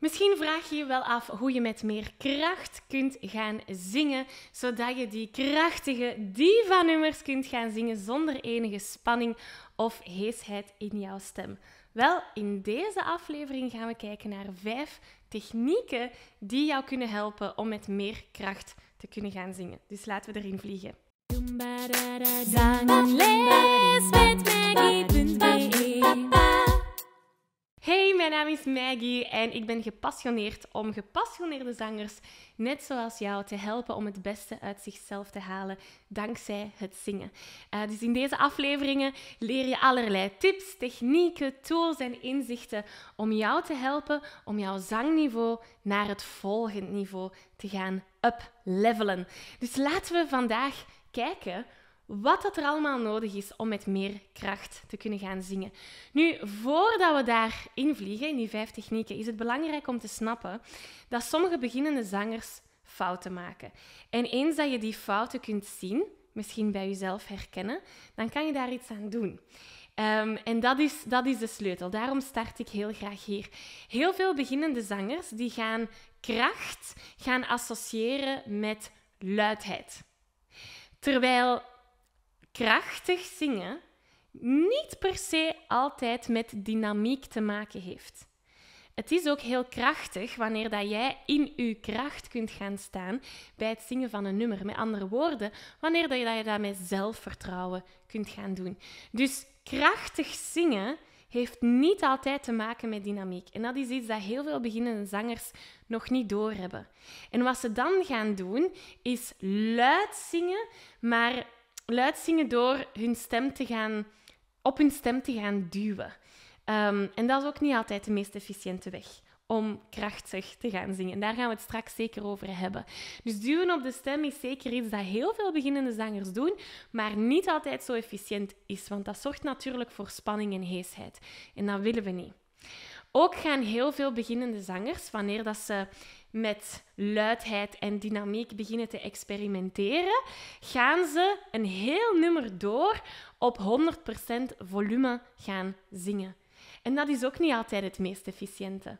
Misschien vraag je je wel af hoe je met meer kracht kunt gaan zingen, zodat je die krachtige diva-nummers kunt gaan zingen zonder enige spanning of heesheid in jouw stem. Wel, in deze aflevering gaan we kijken naar vijf technieken die jou kunnen helpen om met meer kracht te kunnen gaan zingen. Dus laten we erin vliegen. met Maggie.be Hey, mijn naam is Maggie en ik ben gepassioneerd om gepassioneerde zangers, net zoals jou, te helpen om het beste uit zichzelf te halen dankzij het zingen. Eh, dus in deze afleveringen leer je allerlei tips, technieken, tools en inzichten om jou te helpen om jouw zangniveau naar het volgende niveau te gaan uplevelen. Dus laten we vandaag kijken wat dat er allemaal nodig is om met meer kracht te kunnen gaan zingen. Nu, voordat we daarin vliegen, in die vijf technieken, is het belangrijk om te snappen dat sommige beginnende zangers fouten maken. En eens dat je die fouten kunt zien, misschien bij jezelf herkennen, dan kan je daar iets aan doen. Ehm, en dat is, dat is de sleutel. Daarom start ik heel graag hier. Heel veel beginnende zangers die gaan kracht gaan associëren met luidheid. Terwijl krachtig zingen niet per se altijd met dynamiek te maken heeft. Het is ook heel krachtig wanneer dat jij in je kracht kunt gaan staan bij het zingen van een nummer. Met andere woorden, wanneer dat je dat, met zelfvertrouwen kunt gaan doen. Dus krachtig zingen heeft niet altijd te maken met dynamiek. En dat is iets dat heel veel beginnende zangers nog niet doorhebben. En wat ze dan gaan doen, is luid zingen, maar luidzingen zingen door hun stem te gaan, op hun stem te gaan duwen. Ehm, en dat is ook niet altijd de meest efficiënte weg om krachtig te gaan zingen. En daar gaan we het straks zeker over hebben. Dus duwen op de stem is zeker iets dat heel veel beginnende zangers doen, maar niet altijd zo efficiënt is, want dat zorgt natuurlijk voor spanning en heesheid. En dat willen we niet. Ook gaan heel veel beginnende zangers, wanneer dat ze met luidheid en dynamiek beginnen te experimenteren, gaan ze een heel nummer door op 100% volume gaan zingen. En dat is ook niet altijd het meest efficiënte.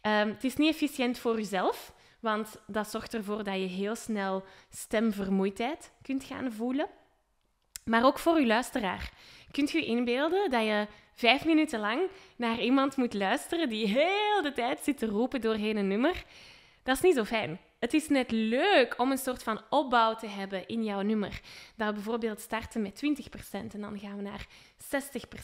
Ehm, het is niet efficiënt voor uzelf, want dat zorgt ervoor dat je heel snel stemvermoeidheid kunt gaan voelen. Maar ook voor je luisteraar. Kunt u je inbeelden dat je vijf minuten lang naar iemand moet luisteren die heel de tijd zit te roepen doorheen een nummer? Dat is niet zo fijn. Het is net leuk om een soort van opbouw te hebben in jouw nummer. Daar bijvoorbeeld starten met 20% en dan gaan we naar 60%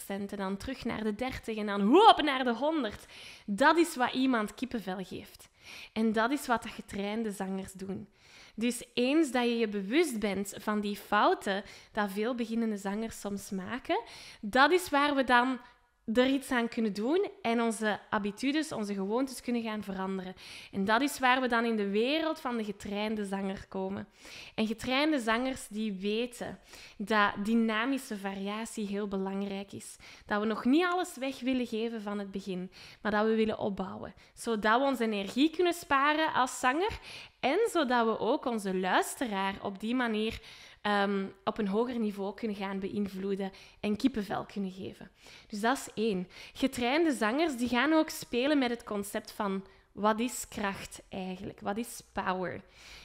en dan terug naar de 30 en dan hoop naar de 100. Dat is wat iemand kippenvel geeft. En dat is wat de getrainde zangers doen. Dus eens dat je je bewust bent van die fouten dat veel beginnende zangers soms maken, dat is waar we dan er iets aan kunnen doen en onze habitudes, onze gewoontes kunnen gaan veranderen. En dat is waar we dan in de wereld van de getrainde zanger komen. En getrainde zangers die weten dat dynamische variatie heel belangrijk is. Dat we nog niet alles weg willen geven van het begin, maar dat we willen opbouwen. Zodat we onze energie kunnen sparen als zanger en zodat we ook onze luisteraar op die manier Ehm, op een hoger niveau kunnen gaan beïnvloeden en kippenvel kunnen geven. Dus dat is één. Getrainde zangers die gaan ook spelen met het concept van wat is kracht eigenlijk? Wat is power?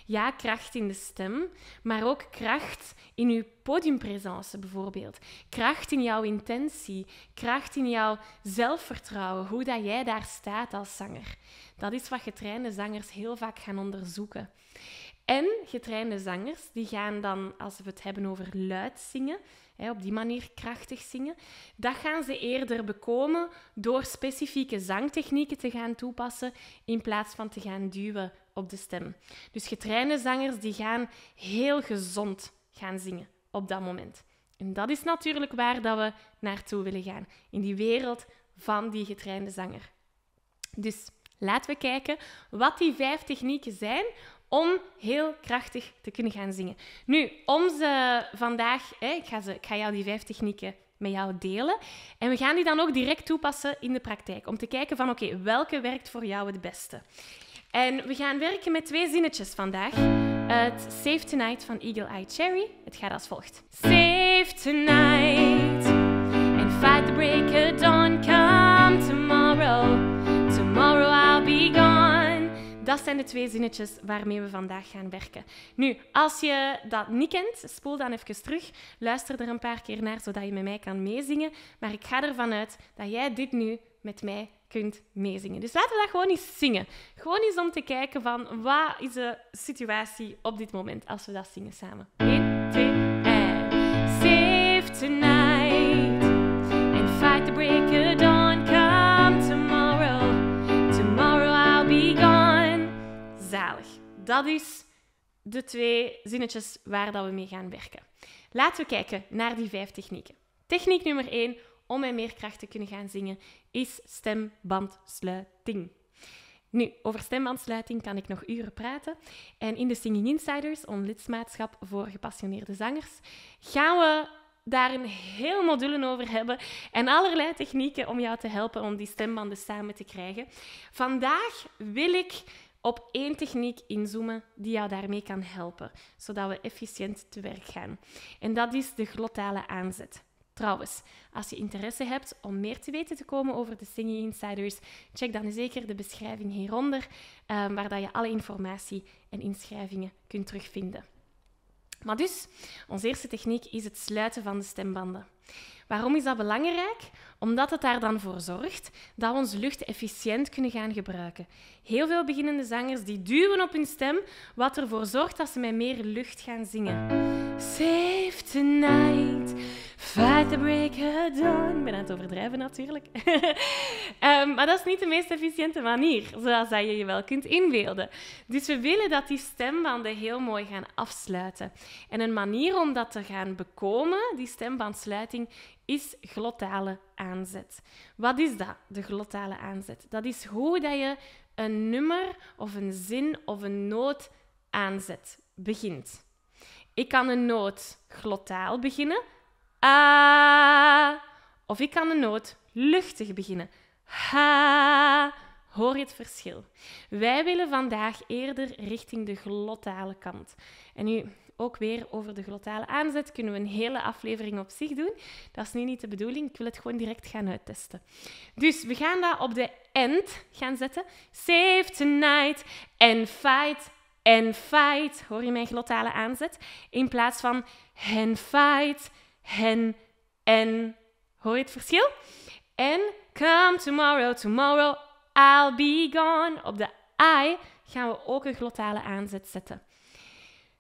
Ja, kracht in de stem, maar ook kracht in uw podiumpresence bijvoorbeeld. Kracht in jouw intentie, kracht in jouw zelfvertrouwen, hoe dat jij daar staat als zanger. Dat is wat getrainde zangers heel vaak gaan onderzoeken. En getrainde zangers, die gaan dan, als we het hebben over luid zingen, hè, op die manier krachtig zingen, dat gaan ze eerder bekomen door specifieke zangtechnieken te gaan toepassen in plaats van te gaan duwen op de stem. Dus getrainde zangers, die gaan heel gezond gaan zingen op dat moment. En dat is natuurlijk waar dat we naartoe willen gaan, in die wereld van die getrainde zanger. Dus laten we kijken wat die vijf technieken zijn om heel krachtig te kunnen gaan zingen. Nu, om ze vandaag, hè, ik, ga ze, ik ga jou die vijf technieken met jou delen. En we gaan die dan ook direct toepassen in de praktijk. Om te kijken van oké, welke werkt voor jou het beste. En we gaan werken met twee zinnetjes vandaag. Het Save Tonight van Eagle Eye Cherry. Het gaat als volgt. Save tonight and fight the break of dawn. dat zijn de twee zinnetjes waarmee we vandaag gaan werken. Nu, als je dat niet kent, spoel dan even terug. Luister er een paar keer naar, zodat je met mij kan meezingen. Maar ik ga ervan uit dat jij dit nu met mij kunt meezingen. Dus laten we dat gewoon eens zingen. Gewoon eens om te kijken van, wat is de situatie op dit moment als we dat zingen samen. 1, 2, en... Save tonight. Dat is de twee zinnetjes waar dat we mee gaan werken. Laten we kijken naar die vijf technieken. Techniek nummer 1 om met meer kracht te kunnen gaan zingen is stembandsluiting. Nu, over stembandsluiting kan ik nog uren praten. En in de Singing Insiders, een lidsmaatschap voor gepassioneerde zangers, gaan we daar een heel module over hebben en allerlei technieken om jou te helpen om die stembanden samen te krijgen. Vandaag wil ik op één techniek inzoomen die jou daarmee kan helpen, zodat we efficiënt te werk gaan. En dat is de glottale aanzet. Trouwens, als je interesse hebt om meer te weten te komen over de Singing Insiders, check dan zeker de beschrijving hieronder, ehm, waar dat je alle informatie en inschrijvingen kunt terugvinden. Maar dus, onze eerste techniek is het sluiten van de stembanden. Waarom is dat belangrijk? Omdat het daar dan voor zorgt dat we onze lucht efficiënt kunnen gaan gebruiken. Heel veel beginnende zangers die duwen op hun stem, wat ervoor zorgt dat ze met meer lucht gaan zingen. Save tonight, fight the break of dawn. Ik ben aan het overdrijven natuurlijk. Ehm, maar dat is niet de meest efficiënte manier, zoals je je wel kunt inbeelden. Dus we willen dat die stembanden heel mooi gaan afsluiten. En een manier om dat te gaan bekomen, die stembandsluiting is glottale aanzet. Wat is dat, de glottale aanzet? Dat is hoe dat je een nummer of een zin of een noot aanzet, begint. Ik kan een noot glottaal beginnen. A. Of ik kan een noot luchtig beginnen. Ha. Hoor je het verschil? Wij willen vandaag eerder richting de glottale kant. En nu, ook weer over de glottale aanzet kunnen we een hele aflevering op zich doen. Dat is nu niet de bedoeling. Ik wil het gewoon direct gaan uittesten. Dus we gaan dat op de end gaan zetten. Save tonight and fight and fight. Hoor je mijn glottale aanzet? In plaats van hen fight, hen en. Hoor je het verschil? En come tomorrow, tomorrow I'll be gone. Op de I gaan we ook een glottale aanzet zetten.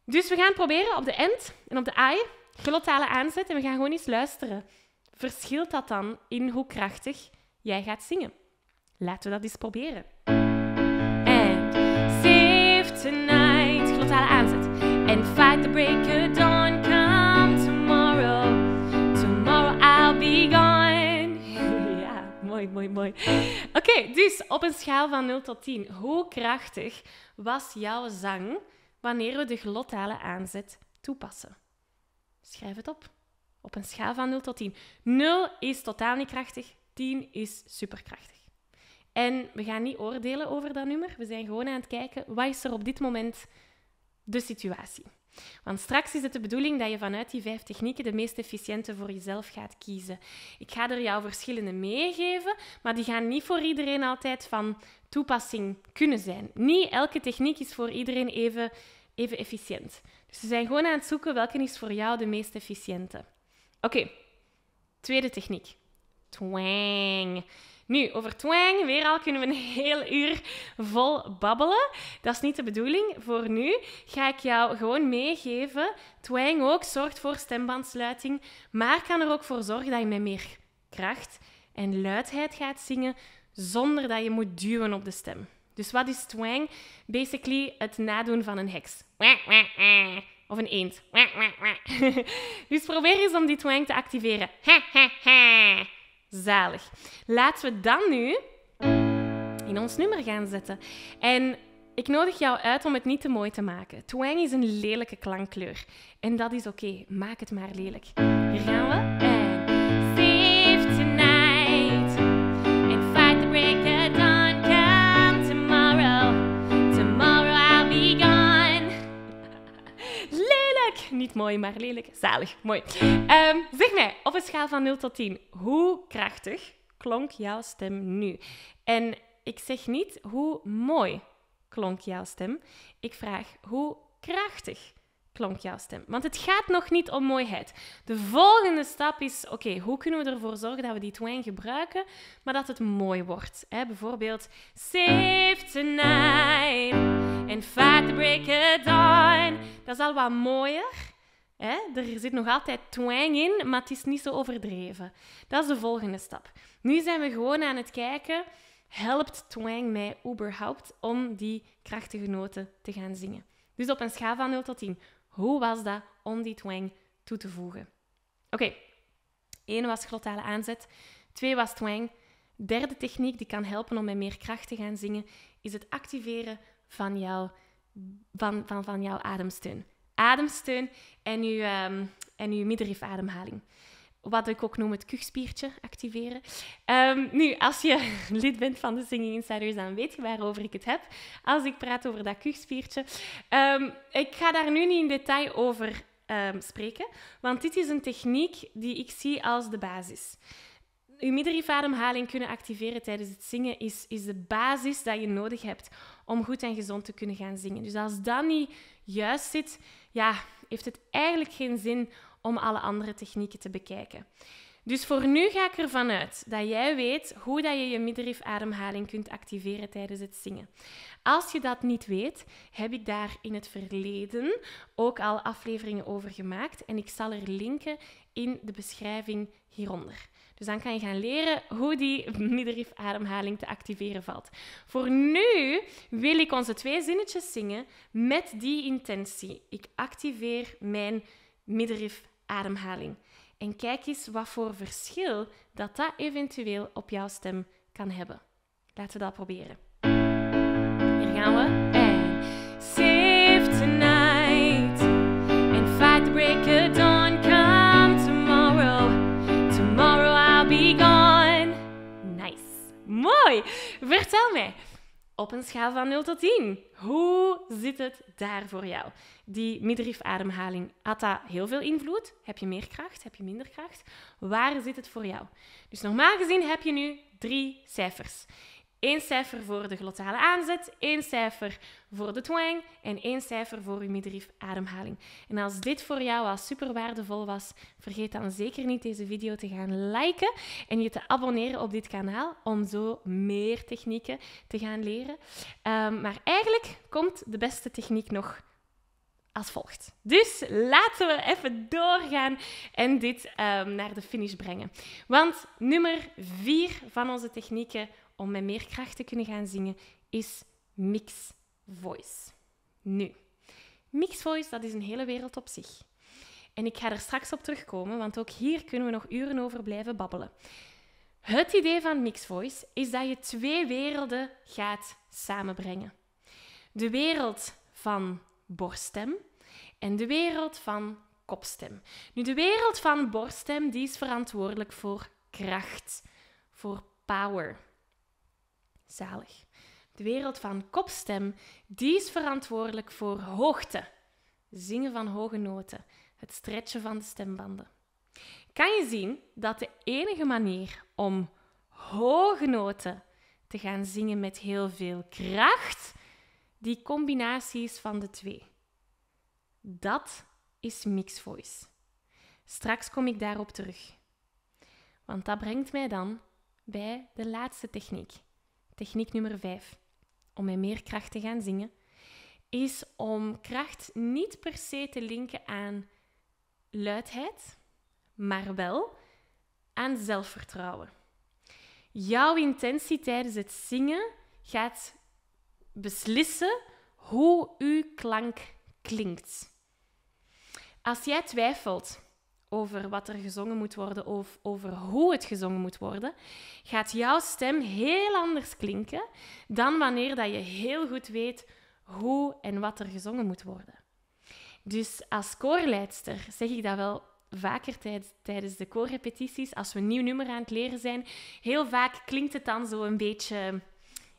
Dus we gaan proberen op de end en op de I, glottale aanzet en we gaan gewoon eens luisteren. Verschilt dat dan in hoe krachtig jij gaat zingen? Laten we dat eens proberen. And save tonight, glottale aanzet. And fight the break of dawn, come tomorrow. Tomorrow I'll be gone. ja, mooi, mooi, mooi. Oké, okay, dus op een schaal van 0 tot 10, hoe krachtig was jouw zang? wanneer we de glottale aanzet toepassen. Schrijf het op. Op een schaal van 0 tot 10. 0 is totaal niet krachtig, 10 is superkrachtig. En we gaan niet oordelen over dat nummer. We zijn gewoon aan het kijken wat is er op dit moment de situatie. Want straks is het de bedoeling dat je vanuit die vijf technieken de meest efficiënte voor jezelf gaat kiezen. Ik ga er jou verschillende meegeven, maar die gaan niet voor iedereen altijd van toepassing kunnen zijn. Niet elke techniek is voor iedereen even even efficiënt. Dus we zijn gewoon aan het zoeken welke is voor jou de meest efficiënte. Oké, tweede techniek. Twang. Nu, over twang, weer al kunnen we een heel uur vol babbelen. Dat is niet de bedoeling. Voor nu ga ik jou gewoon meegeven. Twang ook zorgt voor stembandsluiting, maar kan er ook voor zorgen dat je met meer kracht en luidheid gaat zingen zonder dat je moet duwen op de stem. Dus wat is twang? Basically het nadoen van een heks. Of een eend. Dus probeer eens om die twang te activeren. Zalig. Laten we dan nu in ons nummer gaan zetten. En ik nodig jou uit om het niet te mooi te maken. Twang is een lelijke klankkleur. En dat is oké. Maak het maar lelijk. Hier gaan we. Niet mooi, maar lelijk. Zalig. Mooi. Ehm, zeg mij, op een schaal van 0 tot 10, hoe krachtig klonk jouw stem nu? En ik zeg niet hoe mooi klonk jouw stem. Ik vraag hoe krachtig klonk jouw stem. Want het gaat nog niet om mooiheid. De volgende stap is: oké, hoe kunnen we ervoor zorgen dat we die twang gebruiken, maar dat het mooi wordt? Hè? Bijvoorbeeld, save tonight and fight to break it dawn. Dat is al wat mooier. Hè? Er zit nog altijd twang in, maar het is niet zo overdreven. Dat is de volgende stap. Nu zijn we gewoon aan het kijken. Helpt twang mij überhaupt om die krachtige noten te gaan zingen? Dus op een schaal van 0 tot 10. Hoe was dat om die twang toe te voegen? Oké, één was glottale aanzet, twee was twang. Derde techniek die kan helpen om met meer kracht te gaan zingen, is het activeren van jouw, van, van, van jouw ademsteun. Ademsteun en je um, en uw wat ik ook noem het kuchspiertje activeren. Ehm, nu, als je lid bent van de Singing Insiders, dan weet je waarover ik het heb. Als ik praat over dat kuchspiertje. Ehm, ik ga daar nu niet in detail over ehm, spreken, want dit is een techniek die ik zie als de basis. Je middenrifademhaling kunnen activeren tijdens het zingen is, is de basis dat je nodig hebt om goed en gezond te kunnen gaan zingen. Dus als dat niet juist zit, ja, heeft het eigenlijk geen zin om alle andere technieken te bekijken. Dus voor nu ga ik ervan uit dat jij weet hoe dat je je middenrifademhaling kunt activeren tijdens het zingen. Als je dat niet weet, heb ik daar in het verleden ook al afleveringen over gemaakt en ik zal er linken in de beschrijving hieronder. Dus dan kan je gaan leren hoe die middenrifademhaling te activeren valt. Voor nu wil ik onze twee zinnetjes zingen met die intentie. Ik activeer mijn middenrif ademhaling. En kijk eens wat voor verschil dat dat eventueel op jouw stem kan hebben. Laten we dat proberen. Hier gaan we. En save tonight and fight the break of dawn. Come tomorrow, tomorrow I'll be gone. Nice, mooi. Vertel mij op een schaal van 0 tot 10. Hoe zit het daar voor jou? Die middenriefademhaling, had dat heel veel invloed? Heb je meer kracht? Heb je minder kracht? Waar zit het voor jou? Dus normaal gezien heb je nu drie cijfers. Eén cijfer voor de glottale aanzet, één cijfer voor de twang en één cijfer voor uw midrief ademhaling. En als dit voor jou al super waardevol was, vergeet dan zeker niet deze video te gaan liken en je te abonneren op dit kanaal om zo meer technieken te gaan leren. Ehm, maar eigenlijk komt de beste techniek nog als volgt. Dus laten we even doorgaan en dit ehm, naar de finish brengen. Want nummer 4 van onze technieken om met meer kracht te kunnen gaan zingen, is mix voice. Nu, mix voice, dat is een hele wereld op zich. En ik ga er straks op terugkomen, want ook hier kunnen we nog uren over blijven babbelen. Het idee van Mix Voice is dat je twee werelden gaat samenbrengen. De wereld van borststem en de wereld van kopstem. Nu, de wereld van borststem die is verantwoordelijk voor kracht, voor power. Zalig. De wereld van kopstem, die is verantwoordelijk voor hoogte. Zingen van hoge noten, het stretchen van de stembanden. Kan je zien dat de enige manier om hoge noten te gaan zingen met heel veel kracht, die combinatie is van de twee. Dat is mix voice. Straks kom ik daarop terug. Want dat brengt mij dan bij de laatste techniek Techniek nummer 5, om met meer kracht te gaan zingen, is om kracht niet per se te linken aan luidheid, maar wel aan zelfvertrouwen. Jouw intentie tijdens het zingen gaat beslissen hoe uw klank klinkt. Als jij twijfelt over wat er gezongen moet worden of over hoe het gezongen moet worden, gaat jouw stem heel anders klinken dan wanneer dat je heel goed weet hoe en wat er gezongen moet worden. Dus als koorleidster zeg ik dat wel vaker tijd, tijdens de koorrepetities, als we een nieuw nummer aan het leren zijn. Heel vaak klinkt het dan zo een beetje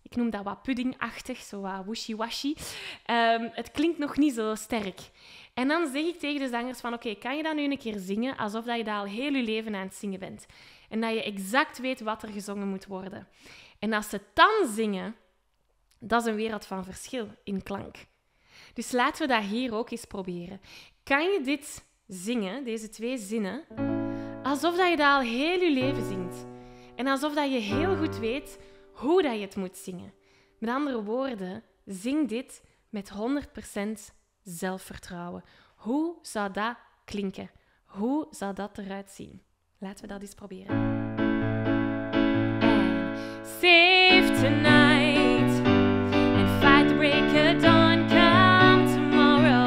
ik noem dat wat puddingachtig, zo wat wishy-washy. Ehm, het klinkt nog niet zo sterk. En dan zeg ik tegen de zangers van... Oké, kan je dat nu een keer zingen alsof dat je dat al heel je leven aan het zingen bent? En dat je exact weet wat er gezongen moet worden. En als ze dan zingen, dat is een wereld van verschil in klank. Dus laten we dat hier ook eens proberen. Kan je dit zingen, deze twee zinnen, alsof dat je dat al heel je leven zingt? En alsof dat je heel goed weet hoe dat je het moet zingen. Met andere woorden, zing dit met 100% zelfvertrouwen. Hoe zou dat klinken? Hoe zou dat eruit zien? Laten we dat eens proberen. save tonight and fight the break of dawn. Come tomorrow,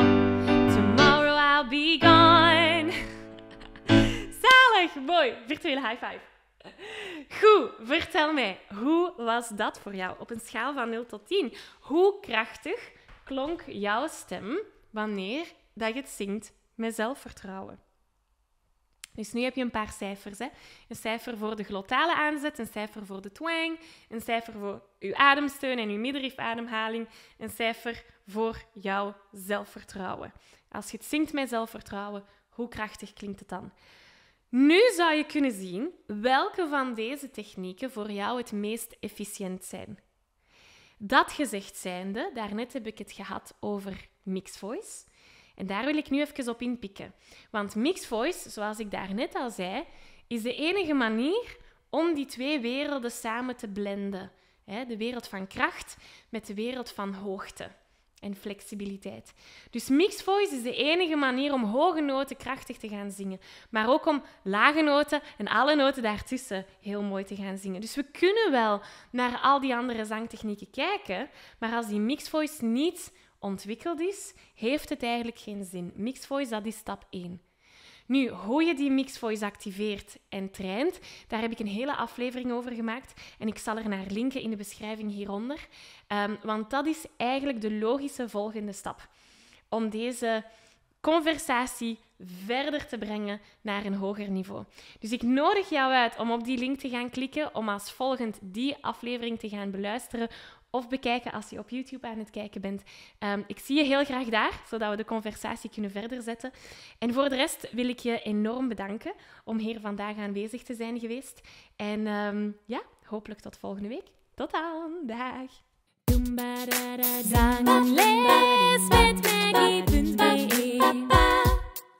tomorrow I'll be gone. Zalig, mooi. Virtuele high five. Goed, vertel mij, hoe was dat voor jou op een schaal van 0 tot 10? Hoe krachtig klonk jouw stem wanneer dat je het zingt met zelfvertrouwen? Dus nu heb je een paar cijfers. Hè? Een cijfer voor de glottale aanzet, een cijfer voor de twang, een cijfer voor je ademsteun en uw middenrifademhaling, een cijfer voor jouw zelfvertrouwen. Als je het zingt met zelfvertrouwen, hoe krachtig klinkt het dan? Nu zou je kunnen zien welke van deze technieken voor jou het meest efficiënt zijn. Dat gezegd zijnde, daarnet heb ik het gehad over mixed voice. En daar wil ik nu even op inpikken. Want mixed voice, zoals ik daarnet al zei, is de enige manier om die twee werelden samen te blenden. De wereld van kracht met de wereld van hoogte en flexibiliteit. Dus mixed voice is de enige manier om hoge noten krachtig te gaan zingen, maar ook om lage noten en alle noten daartussen heel mooi te gaan zingen. Dus we kunnen wel naar al die andere zangtechnieken kijken, maar als die mixed voice niet ontwikkeld is, heeft het eigenlijk geen zin. Mixed voice, dat is stap 1. Nu, hoe je die mix voice activeert en traint, daar heb ik een hele aflevering over gemaakt. En ik zal er naar linken in de beschrijving hieronder. Ehm, want dat is eigenlijk de logische volgende stap. Om deze conversatie verder te brengen naar een hoger niveau. Dus ik nodig jou uit om op die link te gaan klikken, om als volgend die aflevering te gaan beluisteren, of bekijken als je op YouTube aan het kijken bent. ik zie je heel graag daar, zodat we de conversatie kunnen verder zetten. En voor de rest wil ik je enorm bedanken om hier vandaag aanwezig te zijn geweest. En ja, hopelijk tot volgende week. Tot dan, dag. met Maggie.be